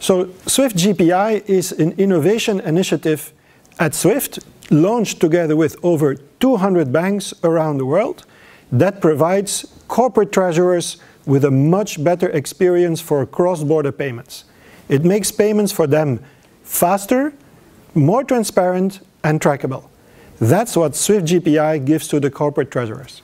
So Swift GPI is an innovation initiative at Swift, launched together with over 200 banks around the world, that provides corporate treasurers with a much better experience for cross-border payments. It makes payments for them faster, more transparent, and trackable. That's what Swift GPI gives to the corporate treasurers.